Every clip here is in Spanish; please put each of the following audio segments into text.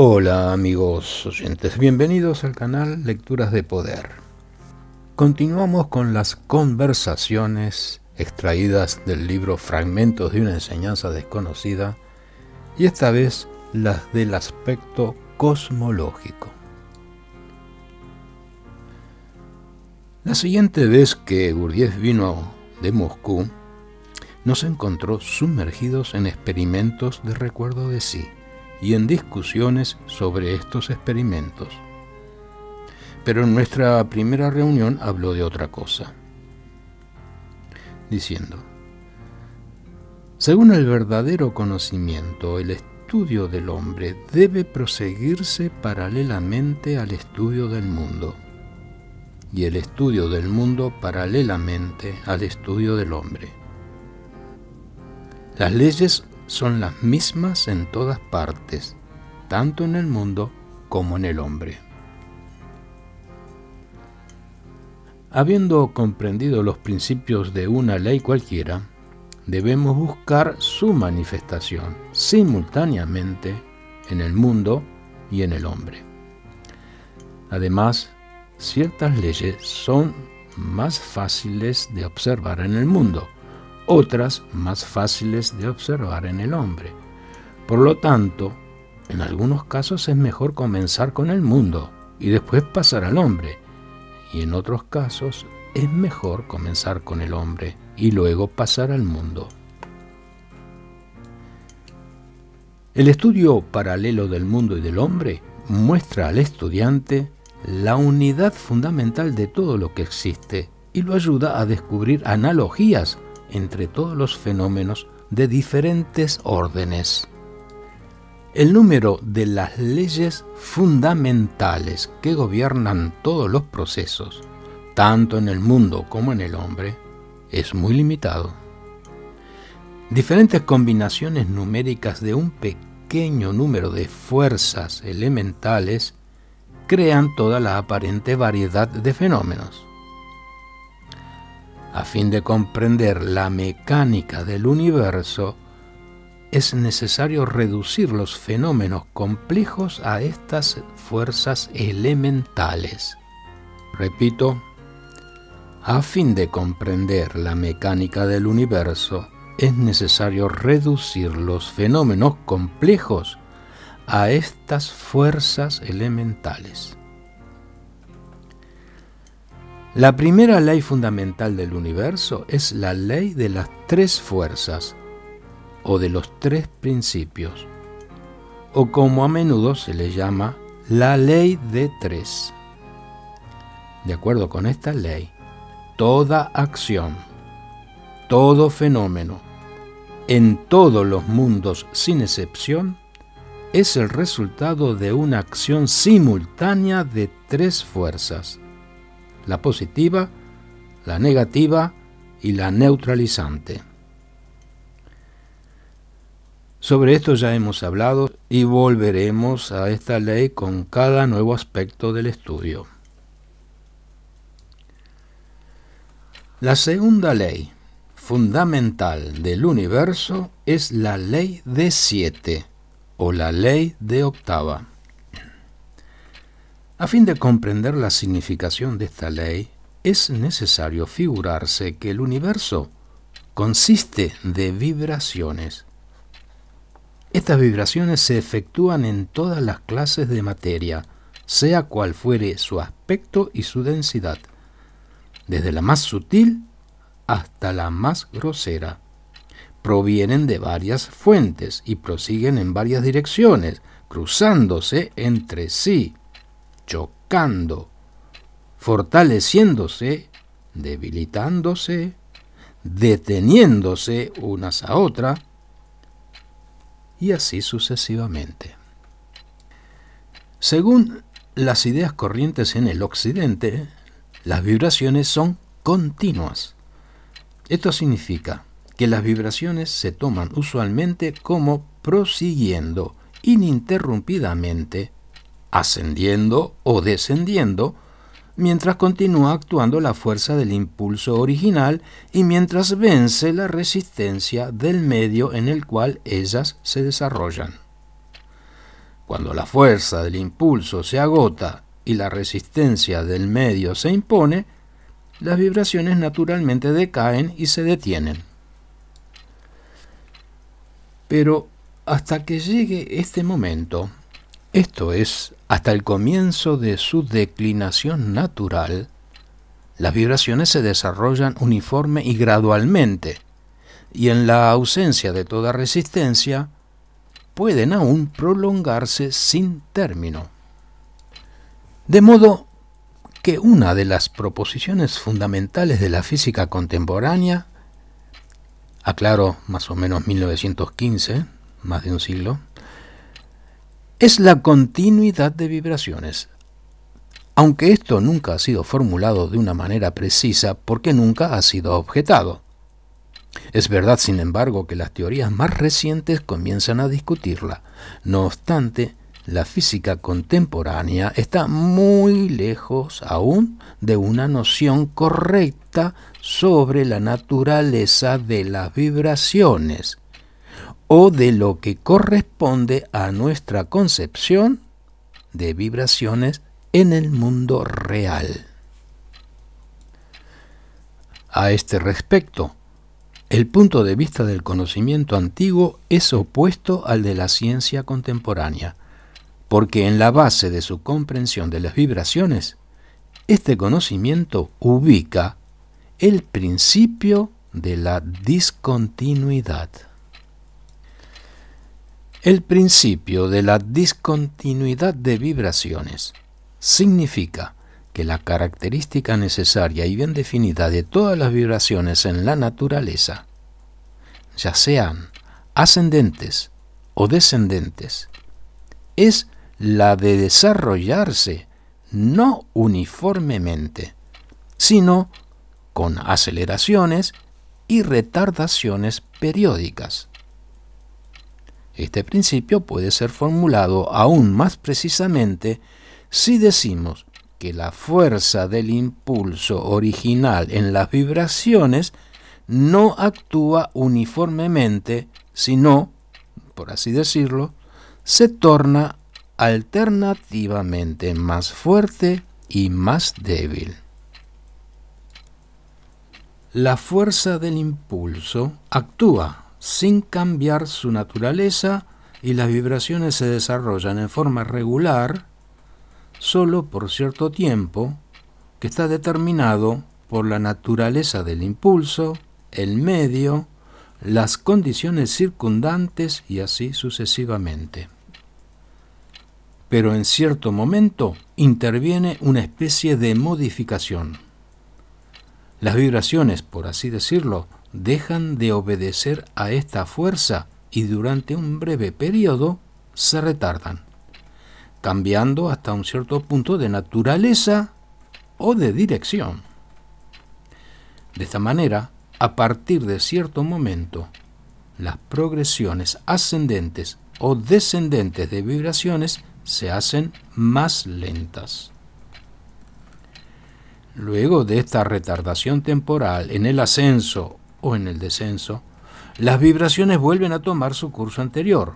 Hola amigos oyentes, bienvenidos al canal Lecturas de Poder. Continuamos con las conversaciones extraídas del libro Fragmentos de una enseñanza desconocida y esta vez las del aspecto cosmológico. La siguiente vez que Gurdjieff vino de Moscú, nos encontró sumergidos en experimentos de recuerdo de sí y en discusiones sobre estos experimentos. Pero en nuestra primera reunión habló de otra cosa, diciendo, según el verdadero conocimiento, el estudio del hombre debe proseguirse paralelamente al estudio del mundo, y el estudio del mundo paralelamente al estudio del hombre. Las leyes son las mismas en todas partes, tanto en el mundo como en el hombre. Habiendo comprendido los principios de una ley cualquiera, debemos buscar su manifestación simultáneamente en el mundo y en el hombre. Además, ciertas leyes son más fáciles de observar en el mundo, otras más fáciles de observar en el hombre. Por lo tanto, en algunos casos es mejor comenzar con el mundo y después pasar al hombre, y en otros casos es mejor comenzar con el hombre y luego pasar al mundo. El estudio paralelo del mundo y del hombre muestra al estudiante la unidad fundamental de todo lo que existe y lo ayuda a descubrir analogías entre todos los fenómenos de diferentes órdenes. El número de las leyes fundamentales que gobiernan todos los procesos, tanto en el mundo como en el hombre, es muy limitado. Diferentes combinaciones numéricas de un pequeño número de fuerzas elementales crean toda la aparente variedad de fenómenos a fin de comprender la mecánica del universo, es necesario reducir los fenómenos complejos a estas fuerzas elementales. Repito, a fin de comprender la mecánica del universo, es necesario reducir los fenómenos complejos a estas fuerzas elementales. La primera ley fundamental del universo es la ley de las tres fuerzas o de los tres principios, o como a menudo se le llama la ley de tres. De acuerdo con esta ley, toda acción, todo fenómeno, en todos los mundos sin excepción, es el resultado de una acción simultánea de tres fuerzas la positiva, la negativa y la neutralizante. Sobre esto ya hemos hablado y volveremos a esta ley con cada nuevo aspecto del estudio. La segunda ley fundamental del universo es la ley de siete o la ley de octava. A fin de comprender la significación de esta ley, es necesario figurarse que el universo consiste de vibraciones. Estas vibraciones se efectúan en todas las clases de materia, sea cual fuere su aspecto y su densidad, desde la más sutil hasta la más grosera. Provienen de varias fuentes y prosiguen en varias direcciones, cruzándose entre sí chocando, fortaleciéndose, debilitándose, deteniéndose unas a otras, y así sucesivamente. Según las ideas corrientes en el occidente, las vibraciones son continuas. Esto significa que las vibraciones se toman usualmente como prosiguiendo ininterrumpidamente ascendiendo o descendiendo, mientras continúa actuando la fuerza del impulso original y mientras vence la resistencia del medio en el cual ellas se desarrollan. Cuando la fuerza del impulso se agota y la resistencia del medio se impone, las vibraciones naturalmente decaen y se detienen. Pero hasta que llegue este momento, esto es hasta el comienzo de su declinación natural, las vibraciones se desarrollan uniforme y gradualmente, y en la ausencia de toda resistencia, pueden aún prolongarse sin término. De modo que una de las proposiciones fundamentales de la física contemporánea, aclaro más o menos 1915, más de un siglo, es la continuidad de vibraciones. Aunque esto nunca ha sido formulado de una manera precisa porque nunca ha sido objetado. Es verdad, sin embargo, que las teorías más recientes comienzan a discutirla. No obstante, la física contemporánea está muy lejos aún de una noción correcta sobre la naturaleza de las vibraciones o de lo que corresponde a nuestra concepción de vibraciones en el mundo real. A este respecto, el punto de vista del conocimiento antiguo es opuesto al de la ciencia contemporánea, porque en la base de su comprensión de las vibraciones, este conocimiento ubica el principio de la discontinuidad. El principio de la discontinuidad de vibraciones significa que la característica necesaria y bien definida de todas las vibraciones en la naturaleza, ya sean ascendentes o descendentes, es la de desarrollarse no uniformemente, sino con aceleraciones y retardaciones periódicas. Este principio puede ser formulado aún más precisamente si decimos que la fuerza del impulso original en las vibraciones no actúa uniformemente, sino, por así decirlo, se torna alternativamente más fuerte y más débil. La fuerza del impulso actúa sin cambiar su naturaleza y las vibraciones se desarrollan en forma regular solo por cierto tiempo que está determinado por la naturaleza del impulso, el medio, las condiciones circundantes y así sucesivamente. Pero en cierto momento interviene una especie de modificación. Las vibraciones, por así decirlo, dejan de obedecer a esta fuerza y durante un breve periodo se retardan, cambiando hasta un cierto punto de naturaleza o de dirección. De esta manera, a partir de cierto momento, las progresiones ascendentes o descendentes de vibraciones se hacen más lentas. Luego de esta retardación temporal en el ascenso o en el descenso, las vibraciones vuelven a tomar su curso anterior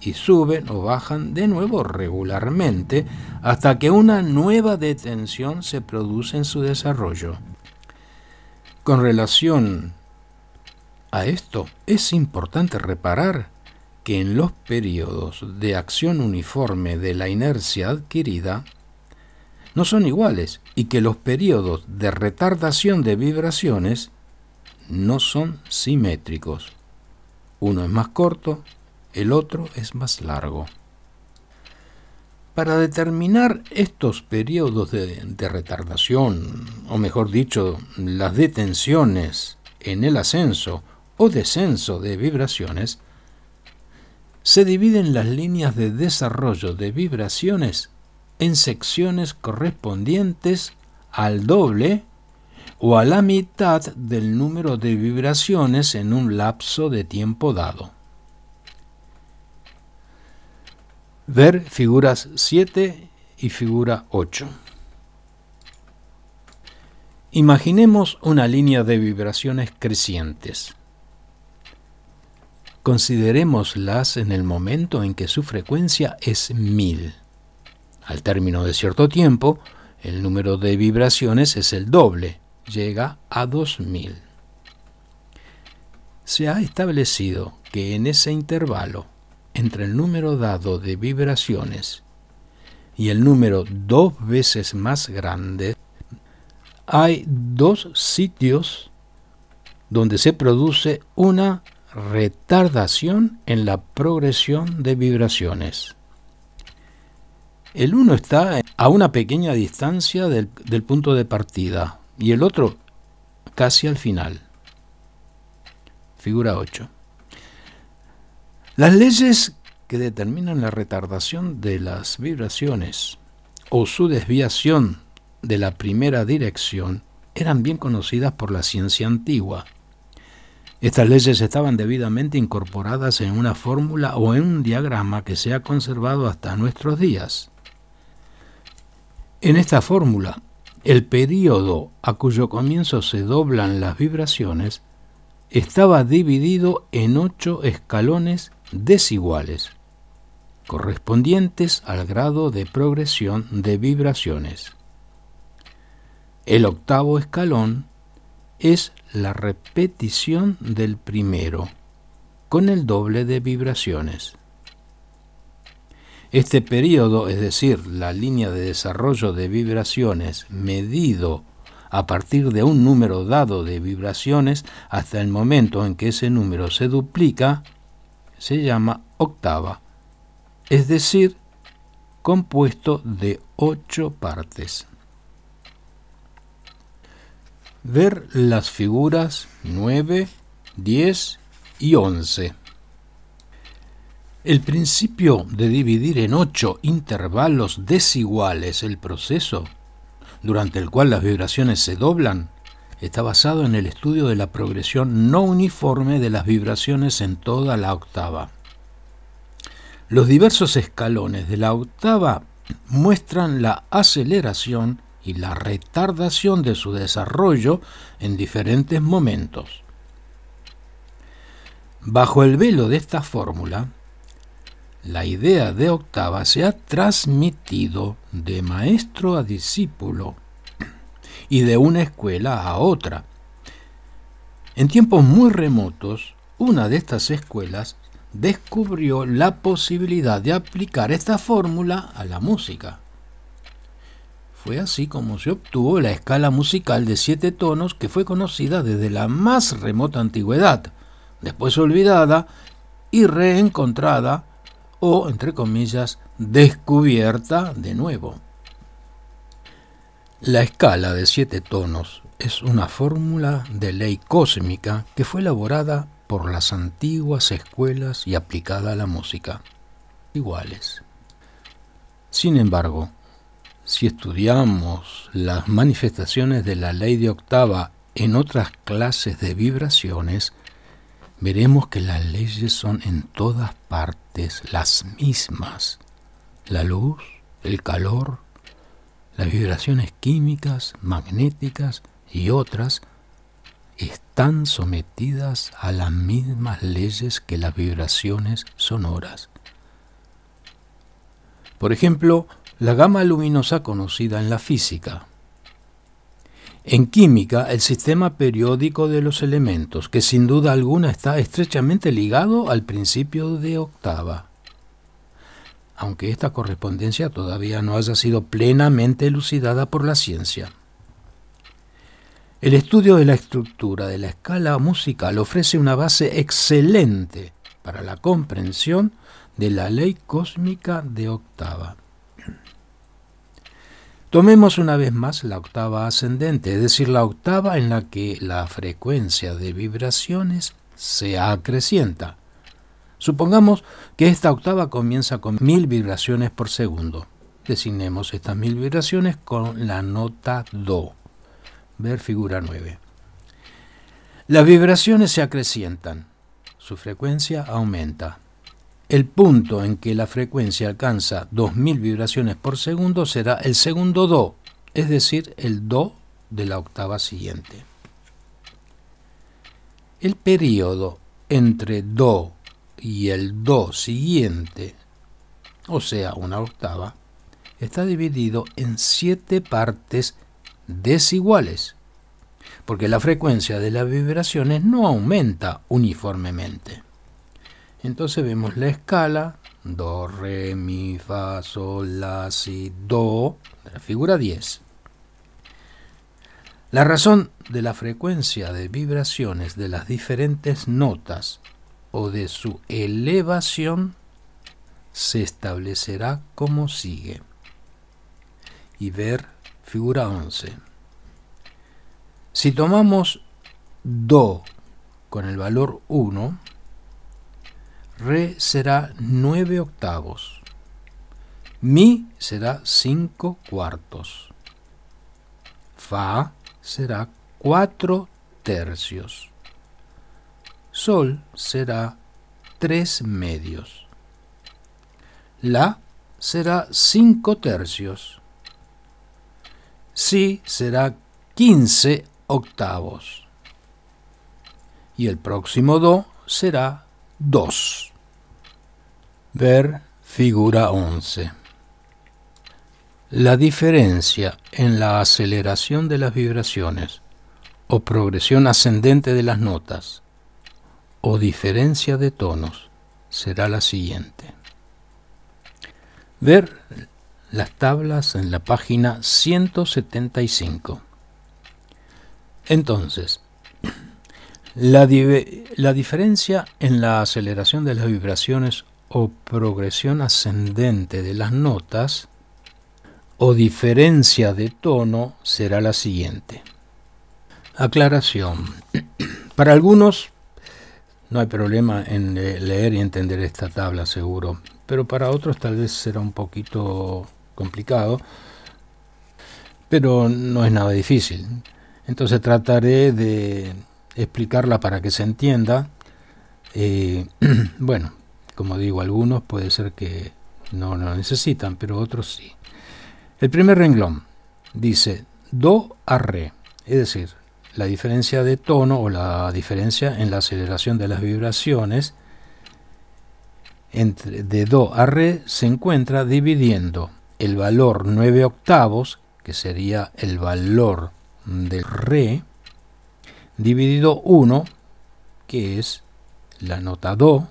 y suben o bajan de nuevo regularmente hasta que una nueva detención se produce en su desarrollo. Con relación a esto, es importante reparar que en los periodos de acción uniforme de la inercia adquirida no son iguales y que los periodos de retardación de vibraciones no son simétricos. Uno es más corto, el otro es más largo. Para determinar estos periodos de, de, retardación, o mejor dicho, las detenciones en el ascenso o descenso de vibraciones, se dividen las líneas de desarrollo de vibraciones en secciones correspondientes al doble o a la mitad del número de vibraciones en un lapso de tiempo dado. Ver figuras 7 y figura 8. Imaginemos una línea de vibraciones crecientes. Considerémoslas en el momento en que su frecuencia es 1000. Al término de cierto tiempo, el número de vibraciones es el doble, llega a 2000. Se ha establecido que en ese intervalo entre el número dado de vibraciones y el número dos veces más grande, hay dos sitios donde se produce una retardación en la progresión de vibraciones. El uno está a una pequeña distancia del, del punto de partida, y el otro casi al final. Figura 8. Las leyes que determinan la retardación de las vibraciones o su desviación de la primera dirección eran bien conocidas por la ciencia antigua. Estas leyes estaban debidamente incorporadas en una fórmula o en un diagrama que se ha conservado hasta nuestros días. En esta fórmula el período a cuyo comienzo se doblan las vibraciones estaba dividido en ocho escalones desiguales, correspondientes al grado de progresión de vibraciones. El octavo escalón es la repetición del primero, con el doble de vibraciones. Este periodo, es decir, la línea de desarrollo de vibraciones medido a partir de un número dado de vibraciones hasta el momento en que ese número se duplica, se llama octava, es decir, compuesto de ocho partes. Ver las figuras 9, 10 y 11. El principio de dividir en ocho intervalos desiguales el proceso, durante el cual las vibraciones se doblan, está basado en el estudio de la progresión no uniforme de las vibraciones en toda la octava. Los diversos escalones de la octava muestran la aceleración y la retardación de su desarrollo en diferentes momentos. Bajo el velo de esta fórmula, la idea de octava se ha transmitido de maestro a discípulo y de una escuela a otra. En tiempos muy remotos, una de estas escuelas descubrió la posibilidad de aplicar esta fórmula a la música. Fue así como se obtuvo la escala musical de siete tonos que fue conocida desde la más remota antigüedad, después olvidada y reencontrada o, entre comillas, descubierta de nuevo. La escala de siete tonos es una fórmula de ley cósmica que fue elaborada por las antiguas escuelas y aplicada a la música. Iguales. Sin embargo, si estudiamos las manifestaciones de la ley de octava en otras clases de vibraciones, veremos que las leyes son en todas partes las mismas. La luz, el calor, las vibraciones químicas, magnéticas y otras están sometidas a las mismas leyes que las vibraciones sonoras. Por ejemplo, la gama luminosa conocida en la física, en química, el sistema periódico de los elementos, que sin duda alguna está estrechamente ligado al principio de octava. Aunque esta correspondencia todavía no haya sido plenamente elucidada por la ciencia. El estudio de la estructura de la escala musical ofrece una base excelente para la comprensión de la ley cósmica de octava. Tomemos una vez más la octava ascendente, es decir, la octava en la que la frecuencia de vibraciones se acrecienta. Supongamos que esta octava comienza con mil vibraciones por segundo. Designemos estas mil vibraciones con la nota Do. Ver figura 9. Las vibraciones se acrecientan, su frecuencia aumenta. El punto en que la frecuencia alcanza 2000 vibraciones por segundo será el segundo do, es decir, el do de la octava siguiente. El periodo entre do y el do siguiente, o sea, una octava, está dividido en siete partes desiguales, porque la frecuencia de las vibraciones no aumenta uniformemente. Entonces vemos la escala, do, re, mi, fa, sol, la, si, do, de la figura 10. La razón de la frecuencia de vibraciones de las diferentes notas o de su elevación se establecerá como sigue. Y ver figura 11. Si tomamos Do con el valor 1, Re será 9 octavos. Mi será 5 cuartos. Fa será 4 tercios. Sol será 3 medios. La será 5 tercios. Si será 15 octavos. Y el próximo do será 2. Ver figura 11. La diferencia en la aceleración de las vibraciones o progresión ascendente de las notas o diferencia de tonos será la siguiente. Ver las tablas en la página 175. Entonces, la, la, diferencia en la aceleración de las vibraciones o progresión ascendente de las notas o diferencia de tono será la siguiente. Aclaración. Para algunos no hay problema en leer y entender esta tabla seguro, pero para otros tal vez será un poquito complicado, pero no es nada difícil. Entonces trataré de explicarla para que se entienda. Eh, bueno, como digo, algunos puede ser que no lo necesitan, pero otros sí. El primer renglón dice do a re, es decir, la diferencia de tono o la diferencia en la aceleración de las vibraciones entre de do a re se encuentra dividiendo el valor 9 octavos, que sería el valor de re, dividido 1, que es la nota do,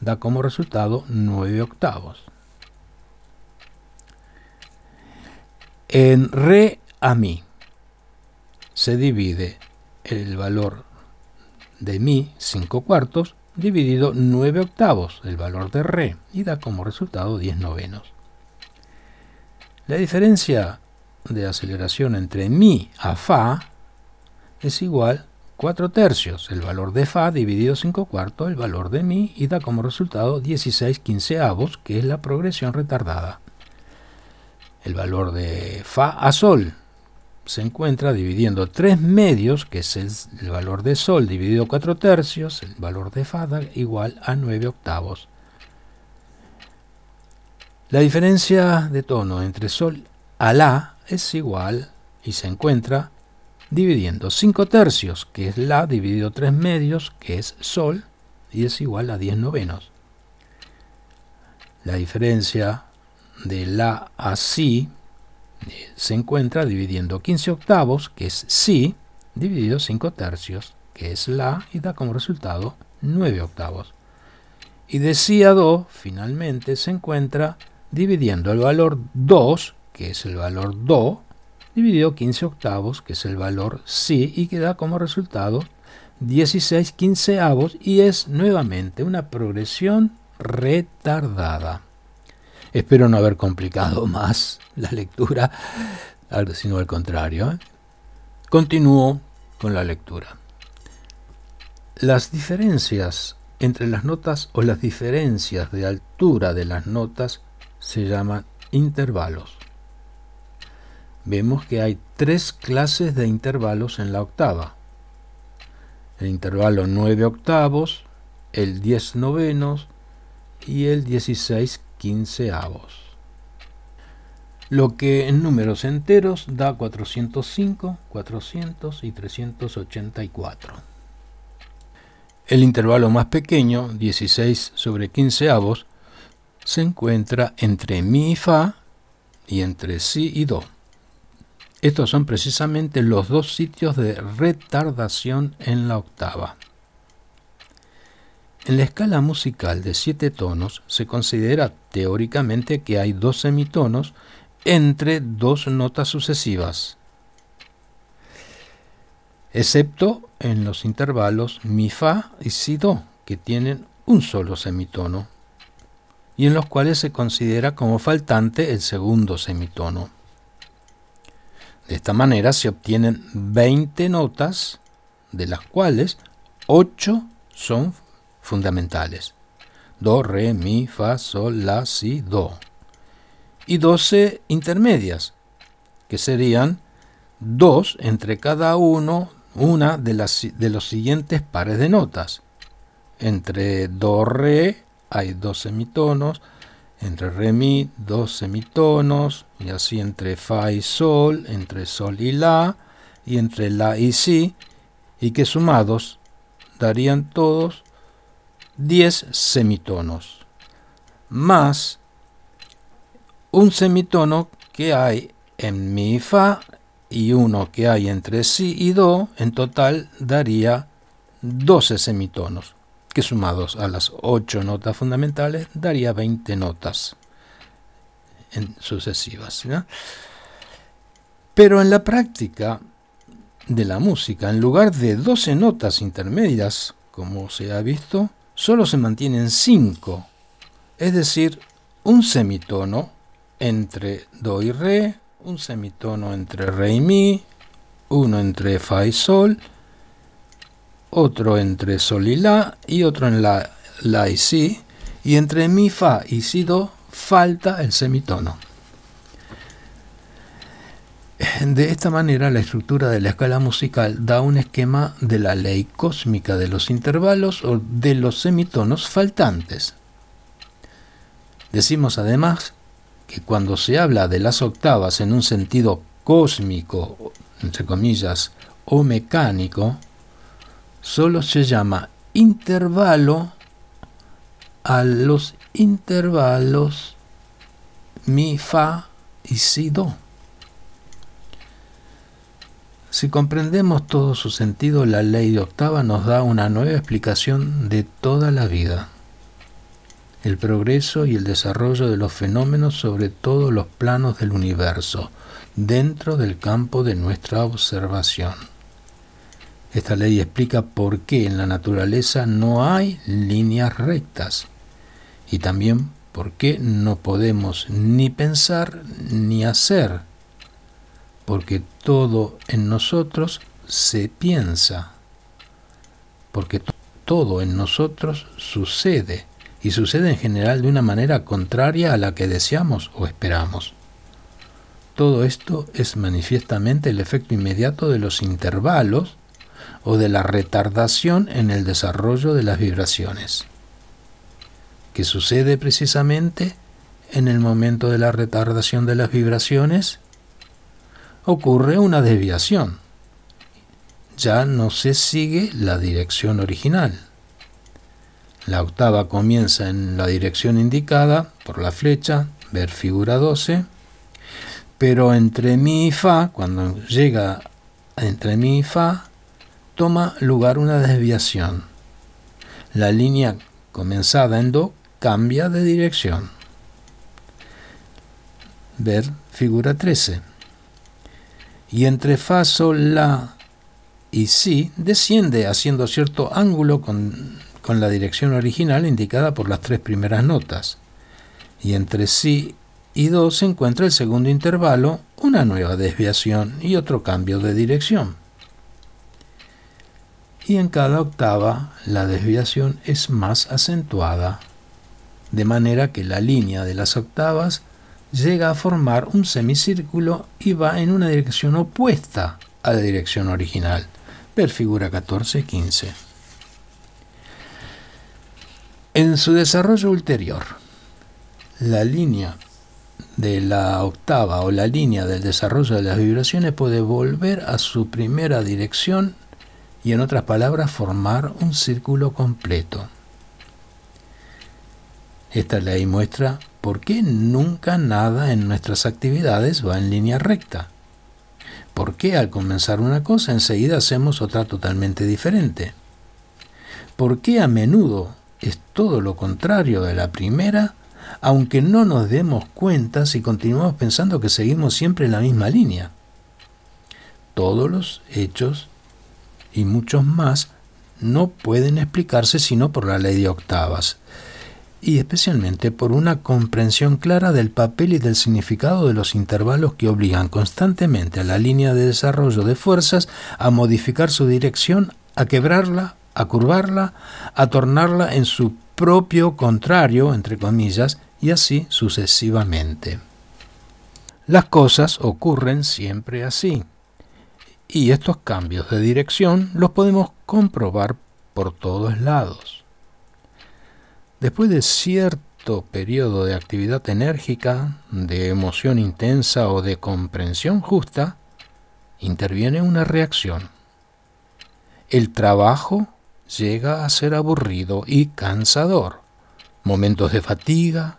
da como resultado 9 octavos. En re a mi se divide el valor de mi 5 cuartos dividido 9 octavos, el valor de re, y da como resultado 10 novenos. La diferencia de aceleración entre mi a fa es igual 4 tercios, el valor de Fa dividido 5 cuartos, el valor de Mi, y da como resultado 16 quinceavos, que es la progresión retardada. El valor de Fa a Sol se encuentra dividiendo 3 medios, que es el, valor de Sol dividido 4 tercios, el valor de Fa da igual a 9 octavos. La diferencia de tono entre Sol a La es igual y se encuentra dividiendo 5 tercios, que es La, dividido 3 medios, que es Sol, y es igual a 10 novenos. La diferencia de La a Si eh, se encuentra dividiendo 15 octavos, que es Si, dividido 5 tercios, que es La, y da como resultado 9 octavos. Y de Si a Do, finalmente, se encuentra dividiendo el valor 2, que es el valor Do, dividió 15 octavos, que es el valor sí, y que da como resultado 16 quinceavos y es nuevamente una progresión retardada. Espero no haber complicado más la lectura, sino al contrario. ¿eh? Continúo con la lectura. Las diferencias entre las notas o las diferencias de altura de las notas se llaman intervalos vemos que hay tres clases de intervalos en la octava. El intervalo 9 octavos, el 10 novenos y el 16 quinceavos. Lo que en números enteros da 405, 400 y 384. El intervalo más pequeño, 16 sobre quinceavos, se encuentra entre mi y fa y entre si y do. Estos son precisamente los dos sitios de retardación en la octava. En la escala musical de siete tonos se considera teóricamente que hay dos semitonos entre dos notas sucesivas, excepto en los intervalos mi-fa y si-do, que tienen un solo semitono, y en los cuales se considera como faltante el segundo semitono. De esta manera se obtienen 20 notas, de las cuales 8 son fundamentales. Do, re, mi, fa, sol, la, si, do. Y 12 intermedias, que serían 2 entre cada uno, una de, las, los siguientes pares de notas. Entre do, re hay 2 semitonos, entre re mi, dos semitonos, y así entre fa y sol, entre sol y la, y entre la y si, y que sumados darían todos 10 semitonos, más un semitono que hay en mi fa y uno que hay entre si y do, en total daría 12 semitonos que sumados a las ocho notas fundamentales daría 20 notas en sucesivas. Pero en la práctica de la música, en lugar de 12 notas intermedias, como se ha visto, solo se mantienen 5, es decir, un semitono entre Do y Re, un semitono entre Re y Mi, uno entre Fa y Sol, otro entre sol y la y otro en la, la y si, y entre mi, fa y si do falta el semitono. De esta manera, la estructura de la escala musical da un esquema de la ley cósmica de los intervalos o de los semitonos faltantes. Decimos además que cuando se habla de las octavas en un sentido cósmico, entre comillas, o mecánico, solo se llama intervalo a los intervalos mi, fa y si, do. Si comprendemos todo su sentido, la ley de octava nos da una nueva explicación de toda la vida, el progreso y el desarrollo de los fenómenos sobre todos los planos del universo, dentro del campo de nuestra observación. Esta ley explica por qué en la naturaleza no hay líneas rectas y también por qué no podemos ni pensar ni hacer, porque todo en nosotros se piensa, porque todo en nosotros sucede y sucede en general de una manera contraria a la que deseamos o esperamos. Todo esto es manifiestamente el efecto inmediato de los intervalos o de la retardación en el desarrollo de las vibraciones, qué sucede precisamente en el momento de la retardación de las vibraciones, ocurre una desviación. Ya no se sigue la dirección original. La octava comienza en la dirección indicada por la flecha, ver figura 12, pero entre mi y fa, cuando llega entre mi y fa, toma lugar una desviación. La línea comenzada en Do cambia de dirección. Ver figura 13. Y entre Faso, La y Si desciende haciendo cierto ángulo con, con la dirección original indicada por las tres primeras notas. Y entre Si y Do se encuentra el segundo intervalo, una nueva desviación y otro cambio de dirección y en cada octava la desviación es más acentuada, de manera que la línea de las octavas llega a formar un semicírculo y va en una dirección opuesta a la dirección original. Ver figura 14 15. En su desarrollo ulterior, la línea de la octava o la línea del desarrollo de las vibraciones puede volver a su primera dirección y en otras palabras formar un círculo completo. Esta ley muestra por qué nunca nada en nuestras actividades va en línea recta. ¿Por qué al comenzar una cosa enseguida hacemos otra totalmente diferente? ¿Por qué a menudo es todo lo contrario de la primera, aunque no nos demos cuenta si continuamos pensando que seguimos siempre en la misma línea? Todos los hechos y muchos más no pueden explicarse sino por la ley de octavas, y especialmente por una comprensión clara del papel y del significado de los intervalos que obligan constantemente a la línea de desarrollo de fuerzas a modificar su dirección, a quebrarla, a curvarla, a tornarla en su propio contrario, entre comillas, y así sucesivamente. Las cosas ocurren siempre así. Y estos cambios de dirección los podemos comprobar por todos lados. Después de cierto periodo de actividad enérgica, de emoción intensa o de comprensión justa, interviene una reacción. El trabajo llega a ser aburrido y cansador. Momentos de fatiga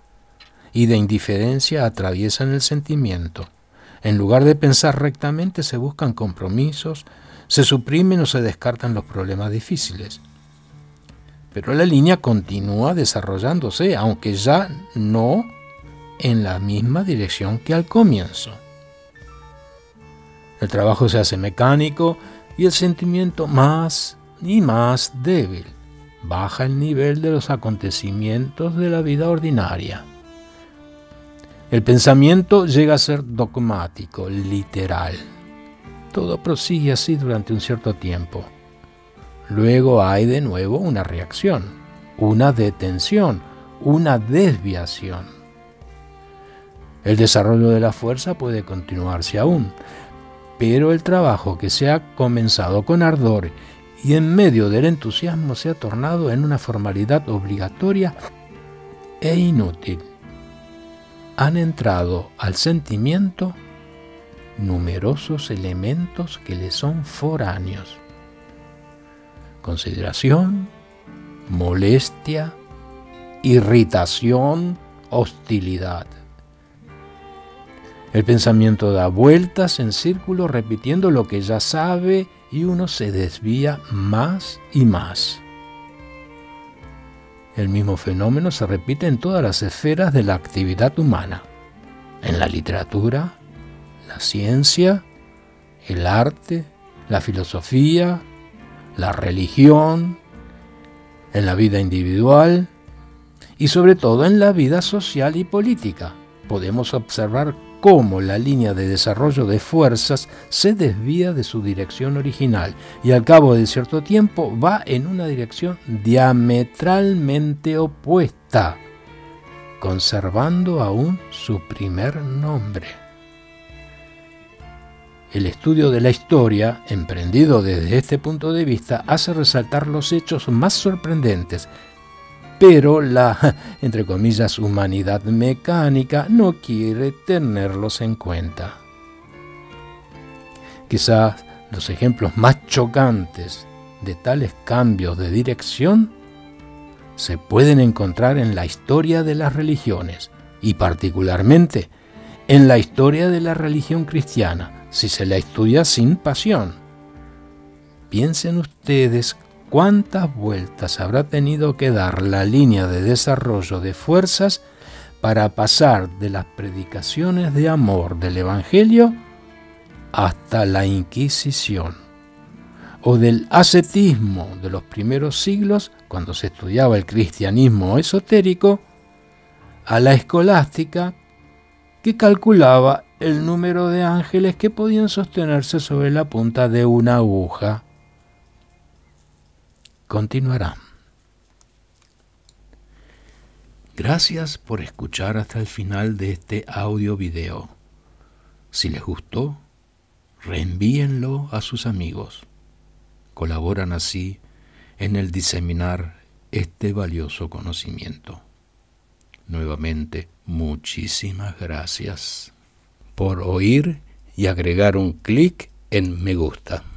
y de indiferencia atraviesan el sentimiento. En lugar de pensar rectamente, se buscan compromisos, se suprimen o se descartan los problemas difíciles. Pero la línea continúa desarrollándose, aunque ya no en la misma dirección que al comienzo. El trabajo se hace mecánico y el sentimiento más y más débil. Baja el nivel de los acontecimientos de la vida ordinaria. El pensamiento llega a ser dogmático, literal. Todo prosigue así durante un cierto tiempo. Luego hay de nuevo una reacción, una detención, una desviación. El desarrollo de la fuerza puede continuarse aún, pero el trabajo que se ha comenzado con ardor y en medio del entusiasmo se ha tornado en una formalidad obligatoria e inútil han entrado al sentimiento numerosos elementos que le son foráneos. Consideración, molestia, irritación, hostilidad. El pensamiento da vueltas en círculo repitiendo lo que ya sabe y uno se desvía más y más. El mismo fenómeno se repite en todas las esferas de la actividad humana, en la literatura, la ciencia, el arte, la filosofía, la religión, en la vida individual y sobre todo en la vida social y política. Podemos observar cómo la línea de desarrollo de fuerzas se desvía de su dirección original y al cabo de cierto tiempo va en una dirección diametralmente opuesta, conservando aún su primer nombre. El estudio de la historia, emprendido desde este punto de vista, hace resaltar los hechos más sorprendentes pero la, entre comillas, humanidad mecánica no quiere tenerlos en cuenta. Quizás los ejemplos más chocantes de tales cambios de dirección se pueden encontrar en la historia de las religiones y particularmente en la historia de la religión cristiana, si se la estudia sin pasión. Piensen ustedes cuántas vueltas habrá tenido que dar la línea de desarrollo de fuerzas para pasar de las predicaciones de amor del Evangelio hasta la Inquisición, o del ascetismo de los primeros siglos, cuando se estudiaba el cristianismo esotérico, a la escolástica, que calculaba el número de ángeles que podían sostenerse sobre la punta de una aguja continuará. Gracias por escuchar hasta el final de este audio video. Si les gustó, reenvíenlo a sus amigos. Colaboran así en el diseminar este valioso conocimiento. Nuevamente, muchísimas gracias por oír y agregar un clic en me gusta.